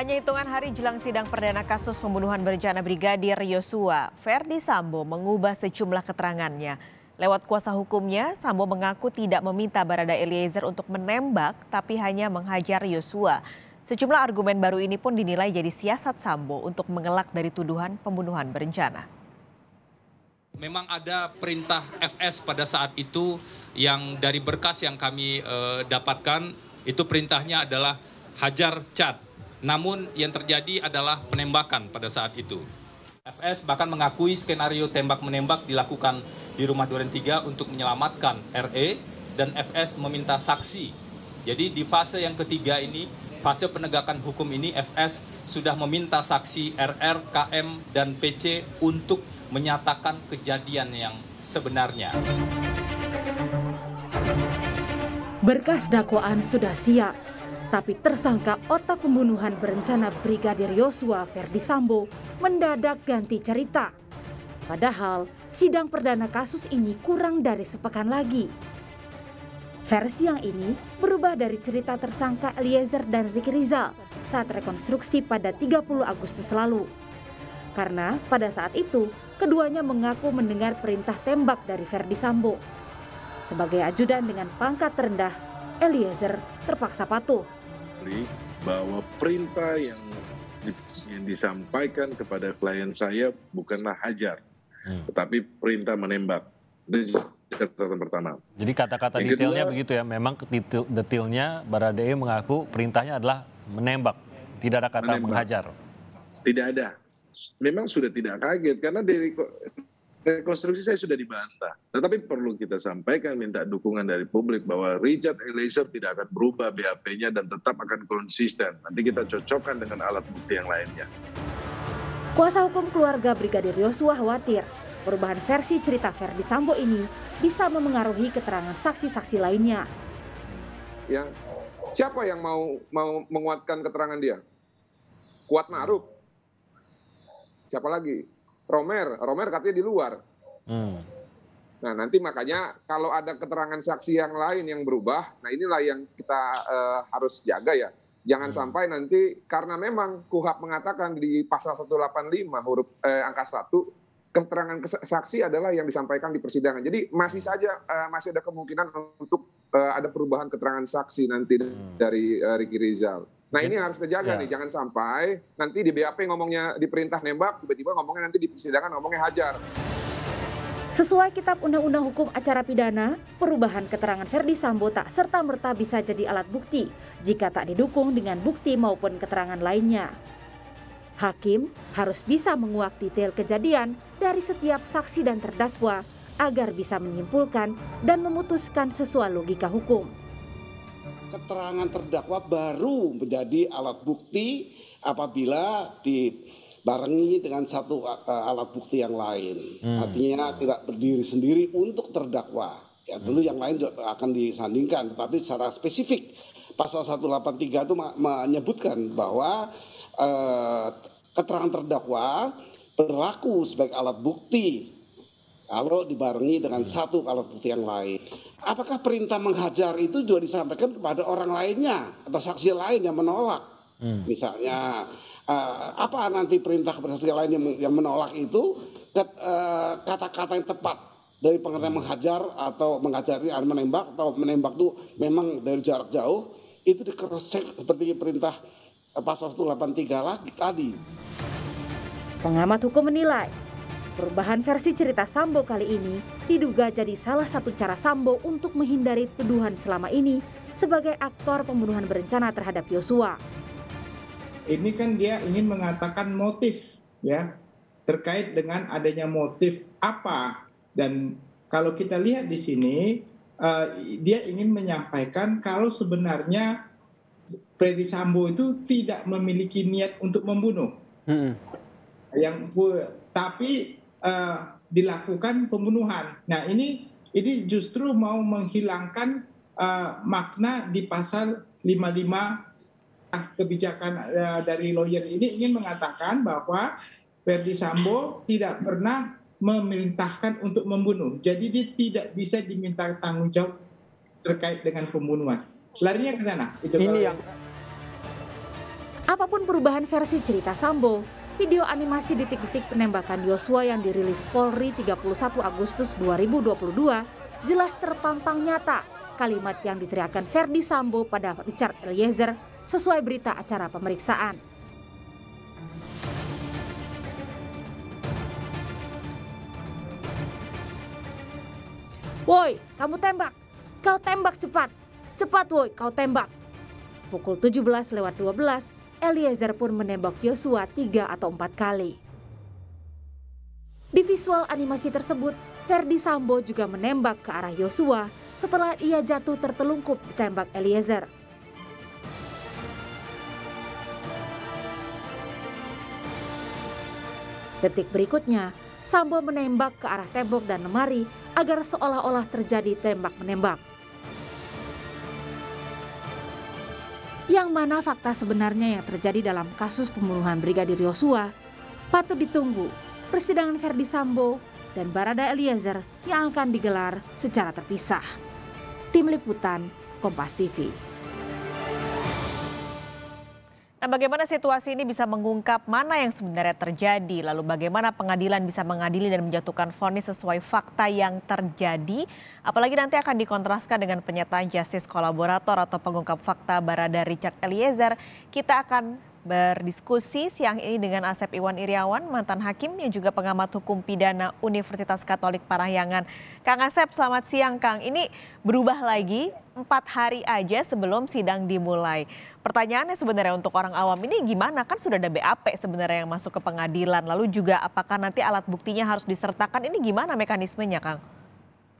Hanya hitungan hari jelang sidang perdana kasus pembunuhan berencana Brigadir Yosua, Ferdi Sambo mengubah sejumlah keterangannya. Lewat kuasa hukumnya, Sambo mengaku tidak meminta Barada Eliezer untuk menembak, tapi hanya menghajar Yosua. Sejumlah argumen baru ini pun dinilai jadi siasat Sambo untuk mengelak dari tuduhan pembunuhan berencana. Memang ada perintah FS pada saat itu yang dari berkas yang kami e, dapatkan, itu perintahnya adalah hajar cat namun yang terjadi adalah penembakan pada saat itu. FS bahkan mengakui skenario tembak-menembak dilakukan di rumah Duren 3 untuk menyelamatkan RE dan FS meminta saksi. Jadi di fase yang ketiga ini, fase penegakan hukum ini FS sudah meminta saksi RR, KM, dan PC untuk menyatakan kejadian yang sebenarnya. Berkas dakwaan sudah siap tapi tersangka otak pembunuhan berencana Brigadir Yosua Verdi Sambo mendadak ganti cerita. Padahal sidang perdana kasus ini kurang dari sepekan lagi. Versi yang ini berubah dari cerita tersangka Eliezer dan Riki Rizal saat rekonstruksi pada 30 Agustus lalu. Karena pada saat itu, keduanya mengaku mendengar perintah tembak dari Verdi Sambo. Sebagai ajudan dengan pangkat terendah. Eliezer terpaksa patuh. Bahwa perintah yang, yang disampaikan kepada klien saya bukanlah hajar, hmm. tetapi perintah menembak. Itu catatan pertama. Jadi kata-kata detailnya kedua, begitu ya, memang detail, detailnya Baradae mengaku perintahnya adalah menembak, tidak ada kata menembak. menghajar. Tidak ada. Memang sudah tidak kaget karena dari rekonstruksi saya sudah dibantah. Tetapi perlu kita sampaikan minta dukungan dari publik bahwa Richard Eliezer tidak akan berubah BAP-nya dan tetap akan konsisten. Nanti kita cocokkan dengan alat bukti yang lainnya. Kuasa hukum keluarga Brigadir Yosua khawatir perubahan versi cerita Ferdi Sambo ini bisa memengaruhi keterangan saksi-saksi lainnya. Ya, siapa yang mau mau menguatkan keterangan dia? Kuat Ma'ruf. Siapa lagi? Romer. Romer katanya di luar. Hmm. Nah nanti makanya kalau ada keterangan saksi yang lain yang berubah, nah inilah yang kita uh, harus jaga ya. Jangan hmm. sampai nanti karena memang KUHAP mengatakan di pasal 185 huruf eh, angka 1 keterangan saksi adalah yang disampaikan di persidangan. Jadi masih saja uh, masih ada kemungkinan untuk uh, ada perubahan keterangan saksi nanti hmm. dari uh, Ricky Rizal. Nah ini yang harus terjaga ya. nih, jangan sampai nanti di BAP ngomongnya diperintah nembak, tiba-tiba ngomongnya nanti di persidangan ngomongnya hajar. Sesuai Kitab Undang-Undang Hukum Acara Pidana, perubahan keterangan Verdi Sambo tak serta-merta bisa jadi alat bukti jika tak didukung dengan bukti maupun keterangan lainnya. Hakim harus bisa menguak detail kejadian dari setiap saksi dan terdakwa agar bisa menyimpulkan dan memutuskan sesuai logika hukum keterangan terdakwa baru menjadi alat bukti apabila dibarengi dengan satu alat bukti yang lain. Hmm. Artinya tidak berdiri sendiri untuk terdakwa. Ya, tentu hmm. yang lain juga akan disandingkan, tetapi secara spesifik pasal 183 itu menyebutkan bahwa uh, keterangan terdakwa berlaku sebagai alat bukti kalau dibarengi dengan hmm. satu alat bukti yang lain. Apakah perintah menghajar itu juga disampaikan kepada orang lainnya atau saksi lain yang menolak? Hmm. Misalnya uh, apa nanti perintah kepada saksi lain yang, yang menolak itu eh, kata-kata uh, yang tepat dari pengertian menghajar atau mengajari menembak atau menembak itu memang dari jarak jauh itu dikerosek seperti perintah eh, pasal 183 lagi tadi. Pengamat hukum menilai Perubahan versi cerita Sambo kali ini diduga jadi salah satu cara Sambo untuk menghindari tuduhan selama ini sebagai aktor pembunuhan berencana terhadap Yosua. Ini kan dia ingin mengatakan motif ya terkait dengan adanya motif apa dan kalau kita lihat di sini uh, dia ingin menyampaikan kalau sebenarnya Freddy Sambo itu tidak memiliki niat untuk membunuh. -hmm. Yang tapi uh, dilakukan pembunuhan. Nah ini ini justru mau menghilangkan uh, makna di pasal 55 kebijakan uh, dari lawyer ini ingin mengatakan bahwa Verdi Sambo tidak pernah memerintahkan untuk membunuh. Jadi dia tidak bisa diminta tanggung jawab terkait dengan pembunuhan. Larinya ke sana. Itu ini yang... Apapun perubahan versi cerita Sambo, video animasi detik-detik penembakan Yosua yang dirilis Polri 31 Agustus 2022 jelas terpampang nyata kalimat yang diteriakkan Ferdi Sambo pada Richard Eliezer sesuai berita acara pemeriksaan. Woi, kamu tembak. Kau tembak cepat. Cepat woi, kau tembak. Pukul 17 lewat 12, Eliezer pun menembak Yosua tiga atau empat kali. Di visual animasi tersebut, Ferdi Sambo juga menembak ke arah Yosua setelah ia jatuh tertelungkup ditembak Eliezer. Detik berikutnya, Sambo menembak ke arah tembok dan lemari agar seolah-olah terjadi tembak-menembak. yang mana fakta sebenarnya yang terjadi dalam kasus pembunuhan Brigadir Yosua, patut ditunggu persidangan Verdi Sambo dan Barada Eliezer yang akan digelar secara terpisah. Tim Liputan, Kompas TV. Nah, bagaimana situasi ini bisa mengungkap mana yang sebenarnya terjadi? Lalu bagaimana pengadilan bisa mengadili dan menjatuhkan vonis sesuai fakta yang terjadi? Apalagi nanti akan dikontraskan dengan pernyataan justice kolaborator atau pengungkap fakta Barada Richard Eliezer. Kita akan Berdiskusi siang ini dengan Asep Iwan Iriawan, mantan hakim yang juga pengamat hukum pidana Universitas Katolik Parahyangan. Kang Asep, selamat siang Kang. Ini berubah lagi empat hari aja sebelum sidang dimulai. Pertanyaannya sebenarnya untuk orang awam ini gimana? Kan sudah ada BAP sebenarnya yang masuk ke pengadilan. Lalu juga apakah nanti alat buktinya harus disertakan? Ini gimana mekanismenya Kang?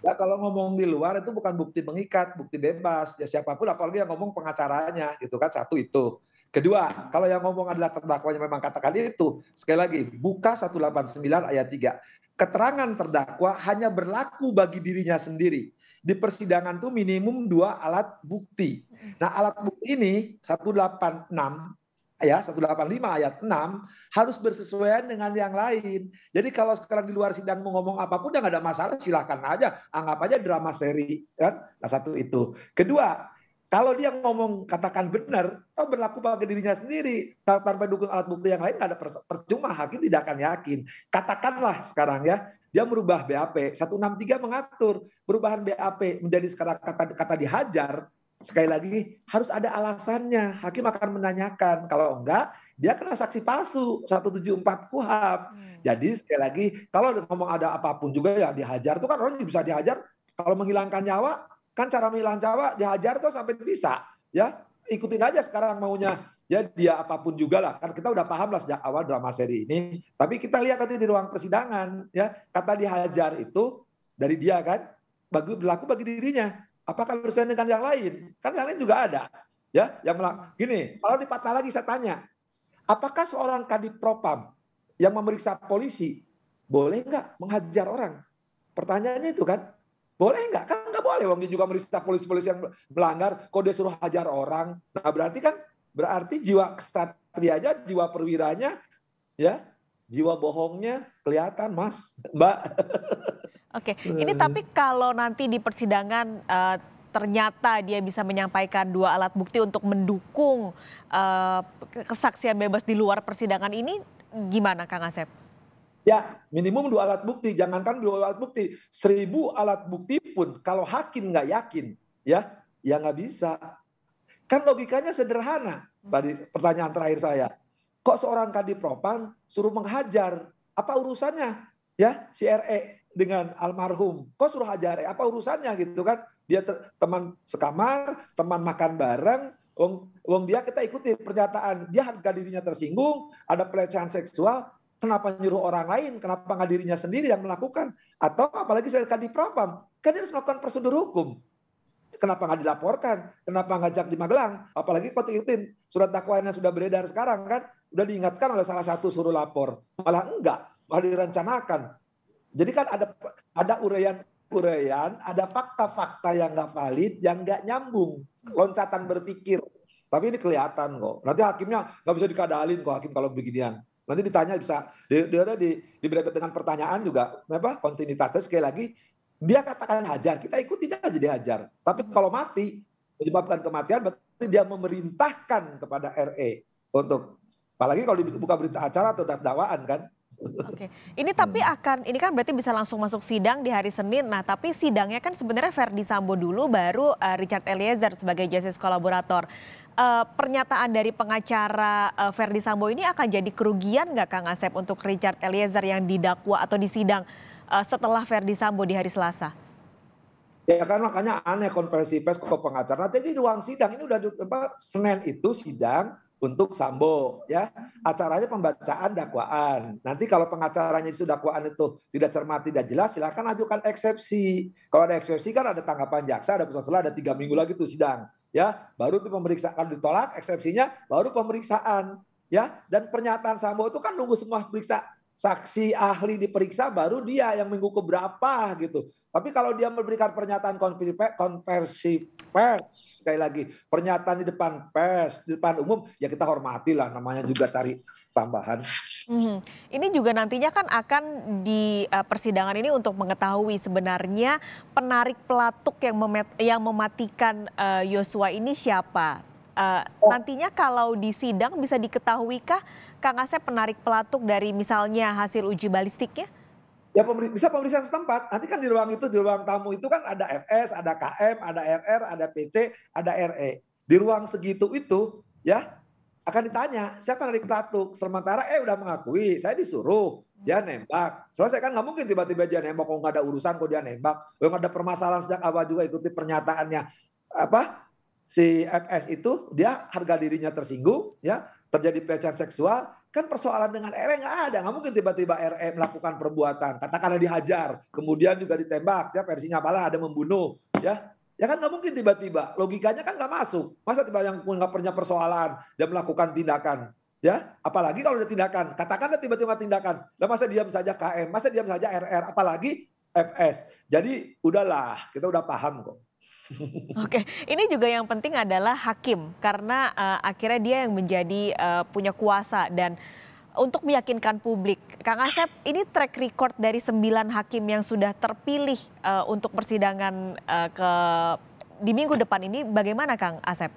Ya, kalau ngomong di luar itu bukan bukti mengikat, bukti bebas. Ya siapapun apalagi yang ngomong pengacaranya gitu kan satu itu. Kedua, kalau yang ngomong adalah terdakwanya memang katakan itu, sekali lagi buka 189 ayat 3. Keterangan terdakwa hanya berlaku bagi dirinya sendiri. Di persidangan itu minimum dua alat bukti. Nah, alat bukti ini 186 ya 185 ayat 6 harus bersesuaian dengan yang lain. Jadi kalau sekarang di luar sidang mau ngomong apapun udah nggak ada masalah silahkan aja anggap aja drama seri kan. Nah satu itu. Kedua kalau dia ngomong katakan benar, atau berlaku pada dirinya sendiri tanpa dukung alat bukti yang lain ada percuma hakim tidak akan yakin. Katakanlah sekarang ya, dia merubah BAP 163 mengatur perubahan BAP menjadi sekarang kata kata dihajar sekali lagi harus ada alasannya. Hakim akan menanyakan. Kalau enggak, dia kena saksi palsu 174 KUHAP. Hmm. Jadi sekali lagi kalau ngomong ada apapun juga ya dihajar itu kan orang bisa dihajar kalau menghilangkan nyawa Kan cara Milan Jawa dihajar tuh sampai bisa. Ya, ikutin aja sekarang maunya ya dia apapun juga lah kan kita udah paham lah sejak awal drama seri ini tapi kita lihat nanti di ruang persidangan ya kata dihajar itu dari dia kan bagi berlaku bagi dirinya apakah bersaing dengan yang lain kan yang lain juga ada ya yang melak gini kalau dipatah lagi saya tanya apakah seorang kadip propam yang memeriksa polisi boleh nggak menghajar orang pertanyaannya itu kan boleh nggak? Kan nggak boleh. Wong dia juga merisa polisi-polisi yang melanggar. Kok dia suruh hajar orang? Nah berarti kan berarti jiwa kesatrianya, jiwa perwiranya, ya jiwa bohongnya kelihatan, Mas, Mbak. Oke, ini tapi kalau nanti di persidangan uh, ternyata dia bisa menyampaikan dua alat bukti untuk mendukung uh, kesaksian bebas di luar persidangan ini, gimana, Kang Asep? Ya, minimum dua alat bukti. Jangankan dua alat bukti, seribu alat bukti pun kalau hakim nggak yakin, ya, ya nggak bisa. Kan logikanya sederhana. Tadi pertanyaan terakhir saya, kok seorang kadipropan suruh menghajar? Apa urusannya? Ya, si RE dengan almarhum, kok suruh hajar? Eh, apa urusannya gitu kan? Dia teman sekamar, teman makan bareng, Wong, wong dia kita ikuti pernyataan dia harga dirinya tersinggung, ada pelecehan seksual, kenapa nyuruh orang lain, kenapa nggak dirinya sendiri yang melakukan? Atau apalagi saya sudah di Propam, kan dia harus melakukan prosedur hukum. Kenapa nggak dilaporkan? Kenapa ngajak di Magelang? Apalagi kau ikutin surat dakwaannya sudah beredar sekarang kan, sudah diingatkan oleh salah satu suruh lapor, malah enggak, malah direncanakan. Jadi kan ada ada uraian uraian, ada fakta-fakta yang nggak valid, yang nggak nyambung, loncatan berpikir. Tapi ini kelihatan kok. Nanti hakimnya nggak bisa dikadalin kok hakim kalau beginian. Nanti ditanya bisa dia, di ada di diberebut dengan pertanyaan juga apa kontinuitasnya sekali lagi dia katakan hajar, kita ikuti aja jadi hajar. Tapi kalau mati menyebabkan kematian berarti dia memerintahkan kepada RE untuk apalagi kalau dibuka berita acara atau dakwaan kan. Oke, ini tapi hmm. akan ini kan berarti bisa langsung masuk sidang di hari Senin. Nah, tapi sidangnya kan sebenarnya Verdi Sambo dulu, baru uh, Richard Eliezer sebagai justice kolaborator uh, pernyataan dari pengacara uh, eh, Verdi Sambo ini akan jadi kerugian nggak Kang Asep untuk Richard Eliezer yang didakwa atau disidang uh, setelah Verdi Sambo di hari Selasa? Ya kan makanya aneh konversi pers ke pengacara. Jadi di ruang sidang ini udah Senin itu sidang, untuk sambo ya acaranya pembacaan dakwaan nanti kalau pengacaranya itu dakwaan itu tidak cermat tidak jelas silakan ajukan eksepsi kalau ada eksepsi kan ada tanggapan jaksa ada putusan selah ada tiga minggu lagi tuh sidang ya baru itu pemeriksaan ditolak eksepsinya baru pemeriksaan ya dan pernyataan sambo itu kan nunggu semua periksa saksi ahli diperiksa baru dia yang minggu keberapa gitu. Tapi kalau dia memberikan pernyataan konversi pers sekali lagi pernyataan di depan pers di depan umum ya kita hormati lah namanya juga cari tambahan. Mm-hmm. Ini juga nantinya kan akan di uh, persidangan ini untuk mengetahui sebenarnya penarik pelatuk yang memet- yang mematikan eh, Yosua ini siapa. Uh, nantinya kalau di sidang bisa diketahuikah Kang Asep penarik pelatuk dari misalnya hasil uji balistiknya? Ya bisa pemeriksaan setempat. Nanti kan di ruang itu, di ruang tamu itu kan ada FS, ada KM, ada RR, ada PC, ada RE. Di ruang segitu itu ya akan ditanya siapa narik pelatuk. Sementara eh udah mengakui, saya disuruh dia hmm. nembak. Selesai kan nggak mungkin tiba-tiba dia nembak. Kok nggak ada urusan kok dia nembak. Kok nggak ada permasalahan sejak awal juga ikuti pernyataannya apa si FS itu dia harga dirinya tersinggung ya terjadi pelecehan seksual kan persoalan dengan RE nggak ada nggak mungkin tiba-tiba RE melakukan perbuatan katakanlah dihajar kemudian juga ditembak ya versinya malah ada membunuh ya ya kan nggak mungkin tiba-tiba logikanya kan nggak masuk masa tiba yang nggak pernah persoalan dia melakukan tindakan ya apalagi kalau ada tindakan katakanlah tiba-tiba tindakan lah masa diam saja KM masa diam saja RR apalagi FS jadi udahlah kita udah paham kok Oke, ini juga yang penting adalah hakim karena uh, akhirnya dia yang menjadi uh, punya kuasa dan untuk meyakinkan publik. Kang Asep, ini track record dari sembilan hakim yang sudah terpilih uh, untuk persidangan uh, ke di minggu depan ini bagaimana Kang Asep?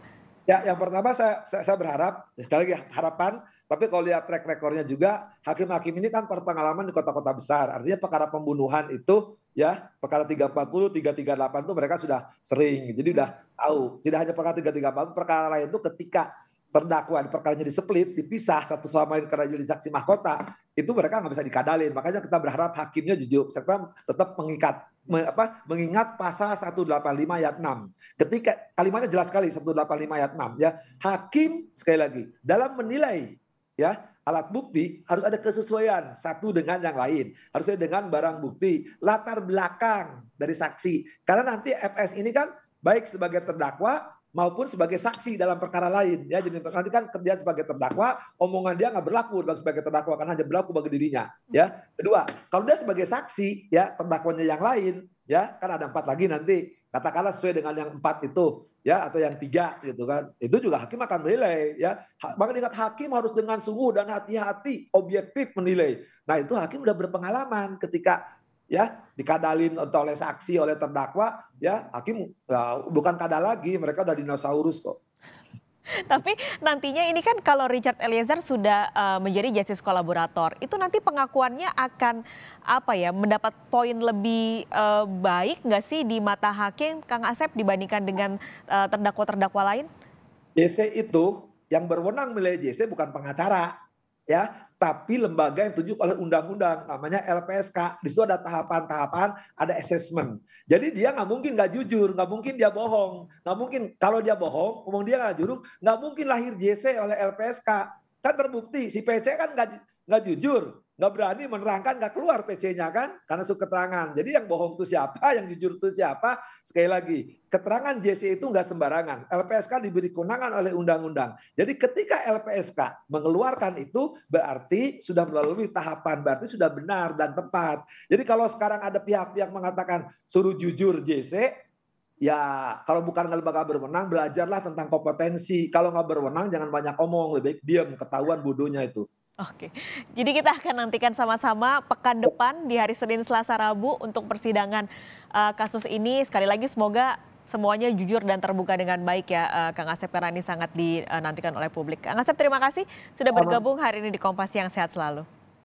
Ya, yang pertama saya saya, saya berharap sekali lagi harapan, tapi kalau lihat track recordnya juga hakim-hakim ini kan berpengalaman di kota-kota besar. Artinya perkara pembunuhan itu ya perkara 340, 338 itu mereka sudah sering. Jadi udah tahu. Tidak hanya perkara 338, perkara lain itu ketika terdakwa perdakwaan perkaranya displit, dipisah satu sama lain karena jadi saksi mahkota, itu mereka nggak bisa dikadalin. Makanya kita berharap hakimnya jujur, serta kan tetap mengikat me, apa, mengingat pasal 185 ayat 6. Ketika kalimatnya jelas sekali 185 ayat 6 ya. Hakim sekali lagi dalam menilai ya alat bukti harus ada kesesuaian satu dengan yang lain. Harusnya dengan barang bukti, latar belakang dari saksi. Karena nanti FS ini kan baik sebagai terdakwa maupun sebagai saksi dalam perkara lain ya jadi nanti kan kerja sebagai terdakwa omongan dia nggak berlaku sebagai terdakwa karena hanya berlaku bagi dirinya ya kedua kalau dia sebagai saksi ya terdakwanya yang lain ya kan ada empat lagi nanti katakanlah sesuai dengan yang empat itu ya atau yang tiga gitu kan itu juga hakim akan menilai ya bahkan ingat hakim harus dengan sungguh dan hati-hati objektif menilai nah itu hakim sudah berpengalaman ketika ya dikadalin oleh saksi oleh terdakwa ya hakim ya, bukan kada lagi mereka udah dinosaurus kok tapi nantinya ini kan kalau Richard Eliezer sudah uh, menjadi justice kolaborator, itu nanti pengakuannya akan apa ya mendapat poin lebih uh, baik nggak sih di mata hakim Kang Asep dibandingkan dengan terdakwa eh, terdakwa-terdakwa lain? JC itu yang berwenang milih JC bukan pengacara, ya tapi lembaga yang ditunjuk oleh undang-undang namanya LPSK. Di situ ada tahapan-tahapan, ada assessment. Jadi dia nggak mungkin nggak jujur, nggak mungkin dia bohong, nggak mungkin kalau dia bohong, ngomong dia nggak jujur, nggak mungkin lahir JC oleh LPSK. Kan terbukti si PC kan nggak nggak jujur, nggak berani menerangkan nggak keluar PC-nya kan karena suka keterangan jadi yang bohong itu siapa yang jujur itu siapa sekali lagi keterangan JC itu nggak sembarangan LPSK diberi kewenangan oleh undang-undang jadi ketika LPSK mengeluarkan itu berarti sudah melalui tahapan berarti sudah benar dan tepat jadi kalau sekarang ada pihak-pihak mengatakan suruh jujur JC ya kalau bukan lembaga berwenang belajarlah tentang kompetensi kalau nggak berwenang jangan banyak omong lebih baik diam ketahuan bodohnya itu Oke, jadi kita akan nantikan sama-sama pekan depan di hari Senin, Selasa, Rabu untuk persidangan uh, kasus ini. Sekali lagi semoga semuanya jujur dan terbuka dengan baik ya uh, Kang Asep karena ini sangat dinantikan eh, oleh publik. Kang Asep terima kasih sudah bergabung hari ini di Kompas yang sehat selalu.